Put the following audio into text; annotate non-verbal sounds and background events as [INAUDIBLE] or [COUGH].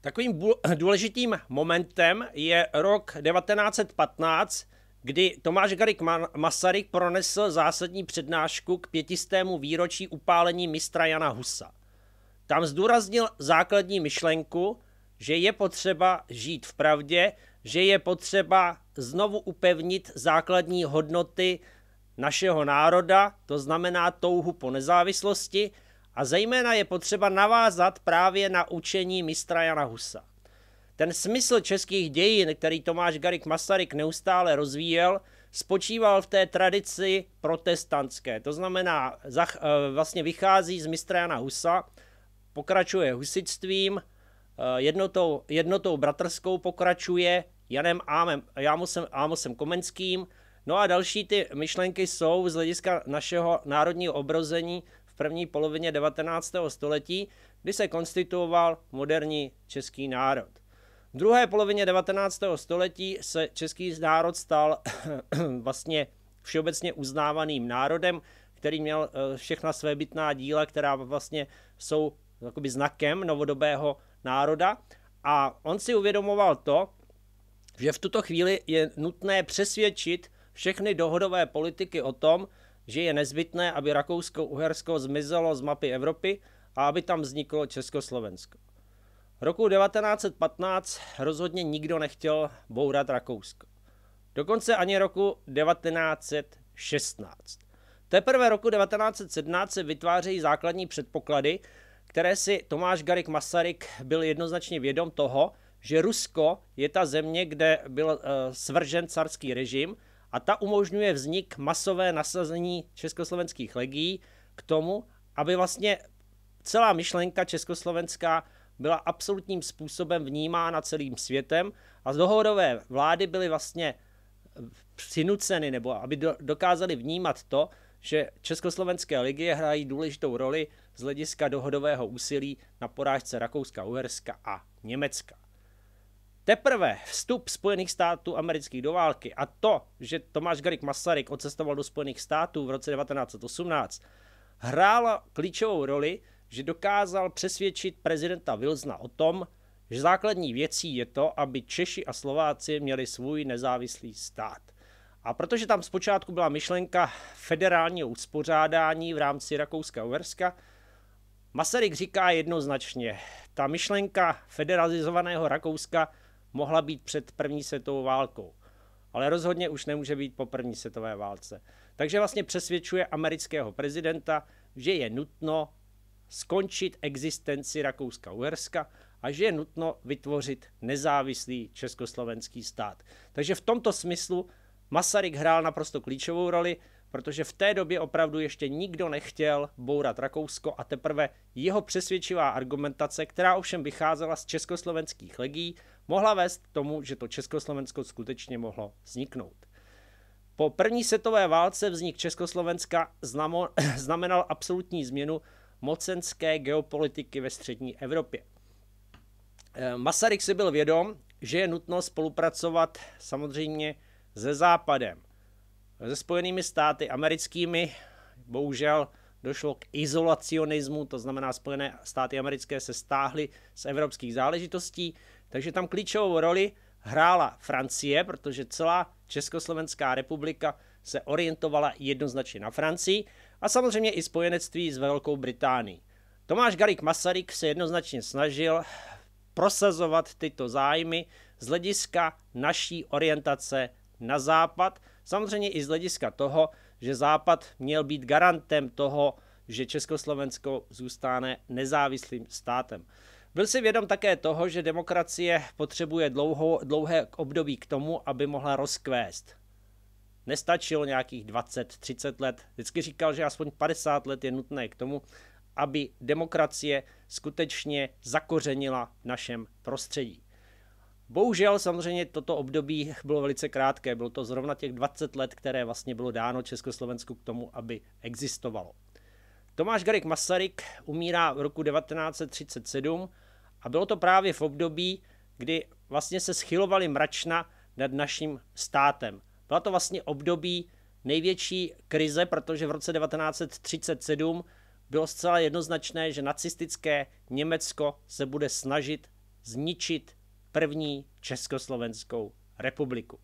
Takovým [CLEARS THROAT] důležitým momentem je rok 1915, kdy Tomáš Garik Masaryk pronesl zásadní přednášku k pětistému výročí upálení mistra Jana Husa. Tam zdůraznil základní myšlenku, že je potřeba žít v pravdě, že je potřeba znovu upevnit základní hodnoty našeho národa, to znamená touhu po nezávislosti – a zejména je potřeba navázat právě na učení mistra Jana Husa. Ten smysl českých dějin, který Tomáš Garik Masaryk neustále rozvíjel, spočíval v té tradici protestantské. To znamená, eh, vlastně vychází z mistra Jana Husa, pokračuje husitstvím, eh, jednotou, jednotou bratrskou pokračuje Janem Ámem, Jámosem, Ámosem Komenským. No a další ty myšlenky jsou z hlediska našeho národního obrození první polovině 19. století, kdy se konstituoval moderní český národ. V druhé polovině 19. století se český národ stal [COUGHS] vlastně všeobecně uznávaným národem, který měl eh, všechna své bytná díla, která vlastně jsou jakoby znakem novodobého národa. A on si uvědomoval to, že v tuto chvíli je nutné přesvědčit všechny dohodové politiky o tom, že je nezbytné, aby Rakousko-Uhersko zmizelo z mapy Evropy a aby tam vzniklo Československo. Roku 1915 rozhodně nikdo nechtěl bourat Rakousko. Dokonce ani roku 1916. Teprve roku 1917 se vytvářejí základní předpoklady, které si Tomáš Garik Masaryk byl jednoznačně vědom toho, že Rusko je ta země, kde byl eh, svržen carský režim a ta umožňuje vznik masové nasazení československých legií k tomu, aby vlastně celá myšlenka československá byla absolutním způsobem vnímána celým světem a dohodové vlády byly vlastně přinuceny, nebo aby dokázali vnímat to, že československé ligie hrají důležitou roli z hlediska dohodového úsilí na porážce Rakouska, Uherska a Německa. Teprve vstup Spojených států amerických do války a to, že Tomáš Garik Masaryk odcestoval do Spojených států v roce 1918, hrála klíčovou roli, že dokázal přesvědčit prezidenta Wilsona o tom, že základní věcí je to, aby Češi a Slováci měli svůj nezávislý stát. A protože tam zpočátku byla myšlenka federálního uspořádání v rámci Rakouska-Uherska, Masaryk říká jednoznačně, ta myšlenka federalizovaného Rakouska – mohla být před první světovou válkou, ale rozhodně už nemůže být po první světové válce. Takže vlastně přesvědčuje amerického prezidenta, že je nutno skončit existenci Rakouska-Uherska a že je nutno vytvořit nezávislý československý stát. Takže v tomto smyslu Masaryk hrál naprosto klíčovou roli, protože v té době opravdu ještě nikdo nechtěl bourat Rakousko a teprve jeho přesvědčivá argumentace, která ovšem vycházela z československých legií, mohla vést k tomu, že to Československo skutečně mohlo vzniknout. Po první světové válce vznik Československa znamo, [CLEARS THROAT] znamenal absolutní změnu mocenské geopolitiky ve střední Evropě. Eh, Masaryk si byl vědom, že je nutno spolupracovat samozřejmě se Západem se Spojenými státy americkými bohužel došlo k izolacionismu, to znamená Spojené státy americké se stáhly z evropských záležitostí, takže tam klíčovou roli hrála Francie, protože celá Československá republika se orientovala jednoznačně na Francii a samozřejmě i spojenectví s Velkou Británií. Tomáš Garik Masaryk se jednoznačně snažil prosazovat tyto zájmy z hlediska naší orientace na západ – Samozřejmě i z hlediska toho, že Západ měl být garantem toho, že Československo zůstane nezávislým státem. Byl si vědom také toho, že demokracie potřebuje dlouho, dlouhé období k tomu, aby mohla rozkvést. Nestačilo nějakých 20-30 let. Vždycky říkal, že aspoň 50 let je nutné k tomu, aby demokracie skutečně zakořenila v našem prostředí. Bohužel samozřejmě toto období bylo velice krátké, bylo to zrovna těch 20 let, které vlastně bylo dáno Československu k tomu, aby existovalo. Tomáš Garik Masaryk umírá v roku 1937 a bylo to právě v období, kdy vlastně se schylovaly mračna nad naším státem. Byla to vlastně období největší krize, protože v roce 1937 bylo zcela jednoznačné, že nacistické Německo se bude snažit zničit první Československou republiku.